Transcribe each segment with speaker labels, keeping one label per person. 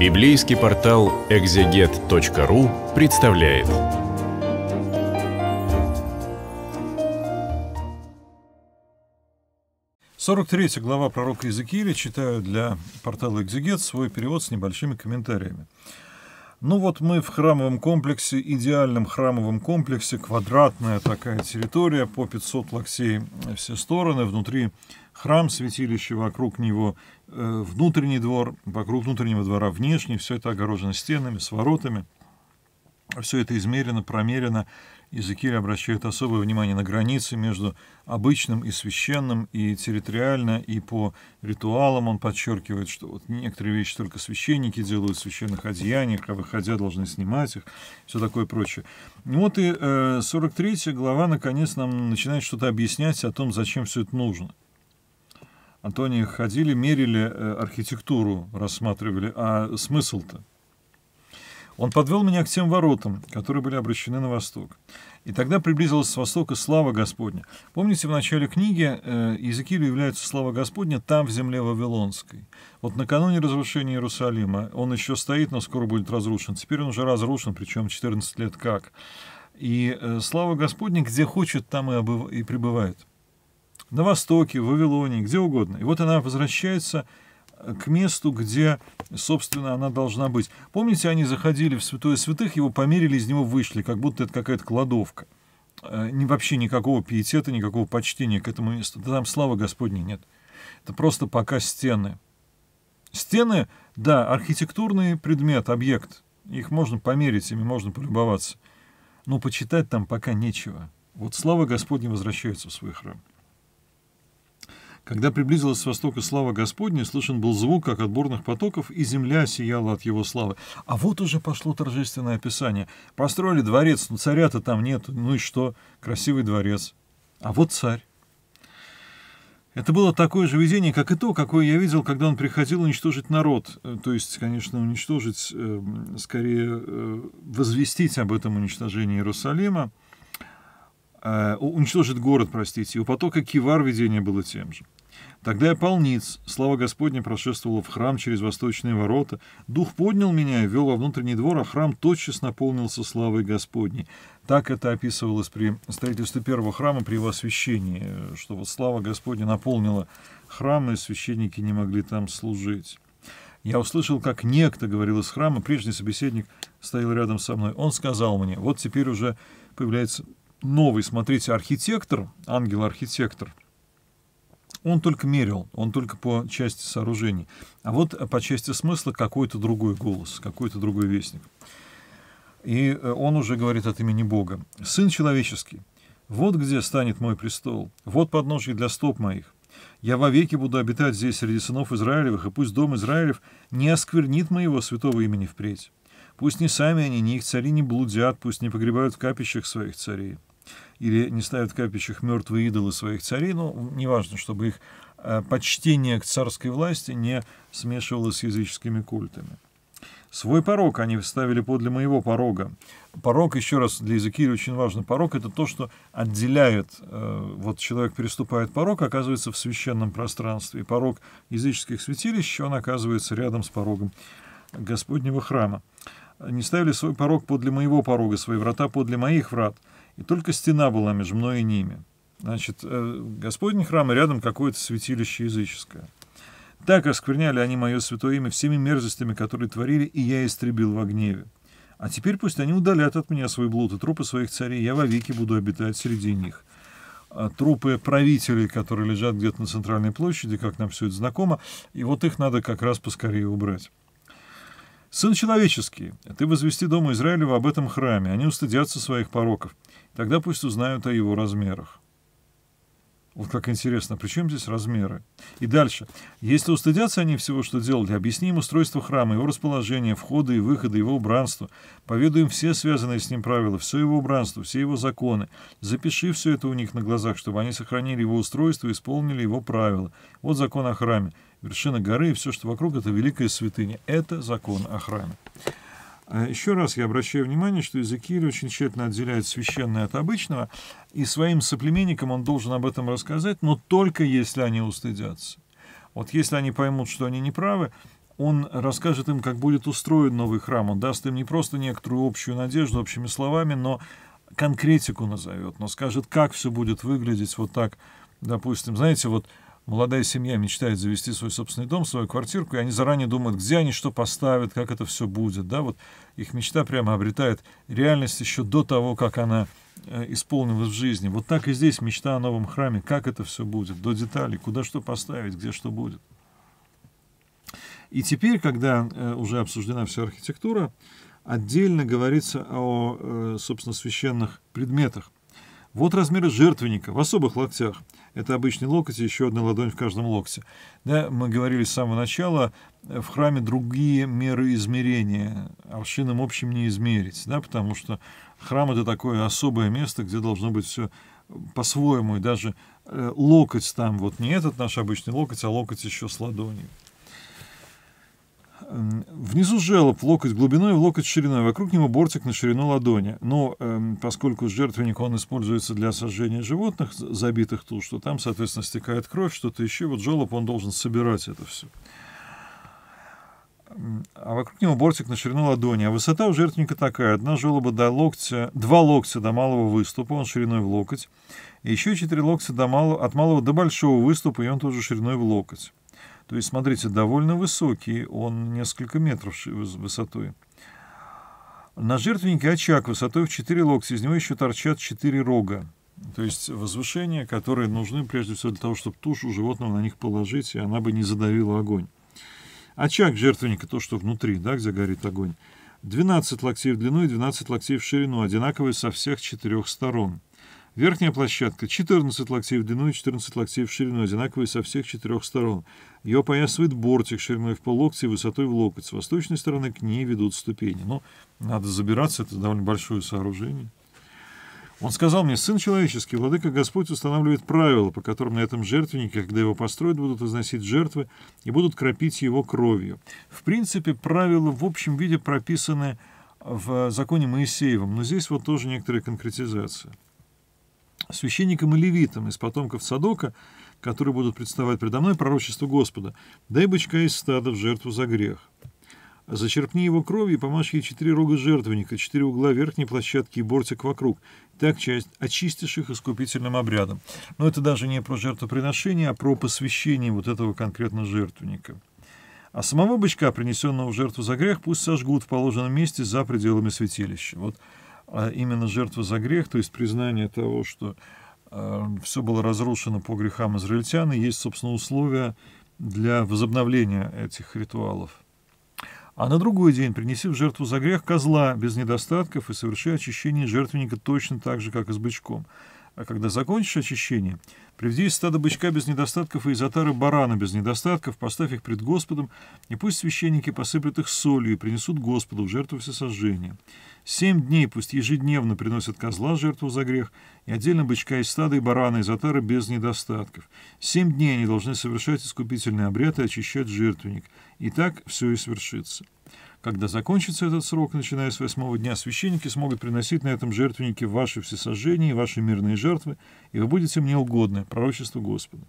Speaker 1: Библейский портал экзегет.ру представляет. Сорок третья глава пророка Иезекииля читаю для портала «Экзегет» свой перевод с небольшими комментариями. Ну вот мы в храмовом комплексе, идеальном храмовом комплексе, квадратная такая территория, по 500 локтей э, все стороны, внутри храм, святилище, вокруг него э, внутренний двор, вокруг внутреннего двора внешний, все это огорожено стенами, с воротами – все это измерено, промерено, и обращает особое внимание на границы между обычным и священным, и территориально, и по ритуалам он подчеркивает, что вот некоторые вещи только священники делают в священных одеяниях, а выходя должны снимать их, все такое прочее. Ну вот и э, 43 глава наконец нам начинает что-то объяснять о том, зачем все это нужно. Антони ходили, мерили э, архитектуру, рассматривали, а смысл-то? Он подвел меня к тем воротам, которые были обращены на восток. И тогда приблизилась с востока слава Господня. Помните, в начале книги э, Иезекиилю является слава Господня там, в земле Вавилонской. Вот накануне разрушения Иерусалима он еще стоит, но скоро будет разрушен. Теперь он уже разрушен, причем 14 лет как. И э, слава Господня, где хочет, там и, обыв... и пребывает. На востоке, в Вавилоне, где угодно. И вот она возвращается к месту, где, собственно, она должна быть. Помните, они заходили в святое святых, его померили, из него вышли, как будто это какая-то кладовка. Э, ни, вообще никакого пиетета, никакого почтения к этому месту. Там слава Господней нет. Это просто пока стены. Стены, да, архитектурный предмет, объект. Их можно померить, ими можно полюбоваться. Но почитать там пока нечего. Вот слава Господня возвращается в свой храм. Когда приблизилась с востока слава Господня, слышен был звук, как отборных потоков, и земля сияла от его славы. А вот уже пошло торжественное описание. Построили дворец, но царя-то там нет, ну и что, красивый дворец. А вот царь. Это было такое же видение, как и то, какое я видел, когда он приходил уничтожить народ. Э, то есть, конечно, уничтожить, эм, скорее, э, возвестить об этом уничтожении Иерусалима э, уничтожит город, простите, и у потока Кивар видение было тем же. Тогда я полниц, слава Господня прошествовала в храм через восточные ворота, дух поднял меня и вел во внутренний двор, а храм тотчас наполнился славой Господней. Так это описывалось при строительстве первого храма, при его освящении, что вот слава Господня наполнила храм, и священники не могли там служить. Я услышал, как некто говорил из храма, прежний собеседник стоял рядом со мной. Он сказал мне, вот теперь уже появляется новый, смотрите, архитектор, ангел-архитектор, он только мерил, он только по части сооружений. А вот по части смысла какой-то другой голос, какой-то другой вестник. И э, он уже говорит от имени Бога. «Сын человеческий, вот где станет мой престол, вот подножье для стоп моих. Я вовеки буду обитать здесь среди сынов Израилевых, и пусть дом Израилев не осквернит моего святого имени впредь. Пусть не сами они, ни их цари не блудят, пусть не погребают в капищах своих царей или не ставят в капищах мертвые идолы своих царей, ну, неважно, чтобы их э, почтение к царской власти не смешивалось с языческими культами. Свой порог они вставили подле моего порога. Порог, еще раз, для Иезекииля очень важно. Порог — это то, что отделяет. Э, вот человек переступает порог, оказывается в священном пространстве. И порог языческих святилищ, он оказывается рядом с порогом Господнего храма не ставили свой порог подле моего порога, свои врата подле моих врат, и только стена была между мной и ними. Значит, э, Господний храм и рядом какое-то святилище языческое. Так оскверняли они мое святое имя всеми мерзостями, которые творили, и я истребил в гневе. А теперь пусть они удалят от меня свой блуд и трупы своих царей, я вовеки буду обитать среди них. А трупы правителей, которые лежат где-то на центральной площади, как нам все это знакомо, и вот их надо как раз поскорее убрать. «Сын человеческий, ты возвести Дому Израилева об этом храме, они устыдятся своих пороков, тогда пусть узнают о его размерах». Вот как интересно, при чем здесь размеры? И дальше. Если устыдятся они всего, что делали, объясним устройство храма, его расположение, входы и выходы, его убранство. поведаем все связанные с ним правила, все его убранство, все его законы. Запиши все это у них на глазах, чтобы они сохранили его устройство и исполнили его правила. Вот закон о храме. Вершина горы и все, что вокруг, это великая святыня. Это закон о храме. А Еще раз я обращаю внимание, что Иезекииль очень тщательно отделяет священное от обычного, и своим соплеменникам он должен об этом рассказать, но только если они устыдятся. Вот если они поймут, что они неправы, он расскажет им, как будет устроен новый храм, он даст им не просто некоторую общую надежду общими словами, но конкретику назовет, но скажет, как все будет выглядеть вот так, допустим, знаете, вот Молодая семья мечтает завести свой собственный дом, свою квартирку, и они заранее думают, где они что поставят, как это все будет. Да? Вот их мечта прямо обретает реальность еще до того, как она э, исполнилось в жизни. Вот так и здесь мечта о новом храме, как это все будет, до деталей, куда что поставить, где что будет. И теперь, когда э, уже обсуждена вся архитектура, отдельно говорится о, э, собственно, священных предметах. Вот размеры жертвенника в особых локтях. Это обычный локоть и еще одна ладонь в каждом локте. Да, мы говорили с самого начала, э, в храме другие меры измерения. общинам общим не измерить, да, потому что храм — это такое особое место, где должно быть все по-своему, и даже э, локоть там, вот не этот наш обычный локоть, а локоть еще с ладонью. Внизу желоб, локоть глубиной, локоть шириной. Вокруг него бортик на ширину ладони. Но э, поскольку жертвенник, он используется для сожжения животных, забитых тут, что там, соответственно, стекает кровь, что-то еще. Вот желоб, он должен собирать это все. А вокруг него бортик на ширину ладони. А высота у жертвенника такая. Одна желоба до локтя, два локтя до малого выступа, он шириной в локоть. И еще четыре локтя до малого, от малого до большого выступа, и он тоже шириной в локоть. То есть, смотрите, довольно высокий, он несколько метров высотой. На жертвеннике очаг высотой в 4 локтя, из него еще торчат 4 рога. То есть возвышения, которые нужны прежде всего для того, чтобы тушу животного на них положить, и она бы не задавила огонь. Очаг жертвенника, то, что внутри, да, где горит огонь, 12 локтей в длину и 12 локтей в ширину, одинаковые со всех четырех сторон. Верхняя площадка 14 локтей в длину и 14 локтей в ширину, одинаковые со всех четырех сторон. Ее поясывает бортик шириной в поллокти и высотой в локоть. С восточной стороны к ней ведут ступени. Но ну, надо забираться, это довольно большое сооружение. Он сказал мне, сын человеческий, владыка Господь устанавливает правила, по которым на этом жертвеннике, когда его построят, будут возносить жертвы и будут кропить его кровью. В принципе, правила в общем виде прописаны в законе Моисеевом, но здесь вот тоже некоторая конкретизация священникам и левитам из потомков Садока, которые будут представать предо мной пророчество Господа. Дай бычка из стада в жертву за грех. Зачерпни его кровью и помажь ей четыре рога жертвенника, четыре угла верхней площадки и бортик вокруг. Так часть очистишь их искупительным обрядом. Но это даже не про жертвоприношение, а про посвящение вот этого конкретно жертвенника. А самого бычка, принесенного в жертву за грех, пусть сожгут в положенном месте за пределами святилища. Вот а именно жертва за грех, то есть признание того, что э, все было разрушено по грехам израильтян, и есть, собственно, условия для возобновления этих ритуалов. А на другой день принеси в жертву за грех козла без недостатков и соверши очищение жертвенника точно так же, как и с бычком. А когда закончишь очищение, приведи из стада бычка без недостатков и из отары барана без недостатков, поставь их пред Господом, и пусть священники посыплют их солью и принесут Господу в жертву всесожжения. Семь дней пусть ежедневно приносят козла жертву за грех, и отдельно бычка из стада и барана из отары без недостатков. Семь дней они должны совершать искупительный обряд и очищать жертвенник. И так все и свершится. Когда закончится этот срок, начиная с восьмого дня, священники смогут приносить на этом жертвеннике ваши всесожжения и ваши мирные жертвы, и вы будете мне угодны, пророчеству Господа.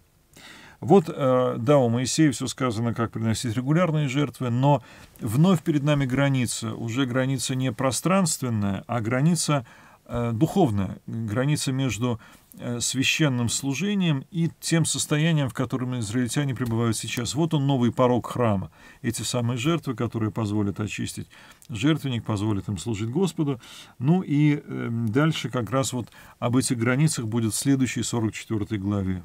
Speaker 1: Вот, э, да, у Моисея все сказано, как приносить регулярные жертвы, но вновь перед нами граница, уже граница не пространственная, а граница э, духовная, граница между Э, священным служением и тем состоянием, в котором израильтяне пребывают сейчас. Вот он, новый порог храма. Эти самые жертвы, которые позволят очистить жертвенник, позволят им служить Господу. Ну и эм, дальше как раз вот об этих границах будет в следующей 44 главе.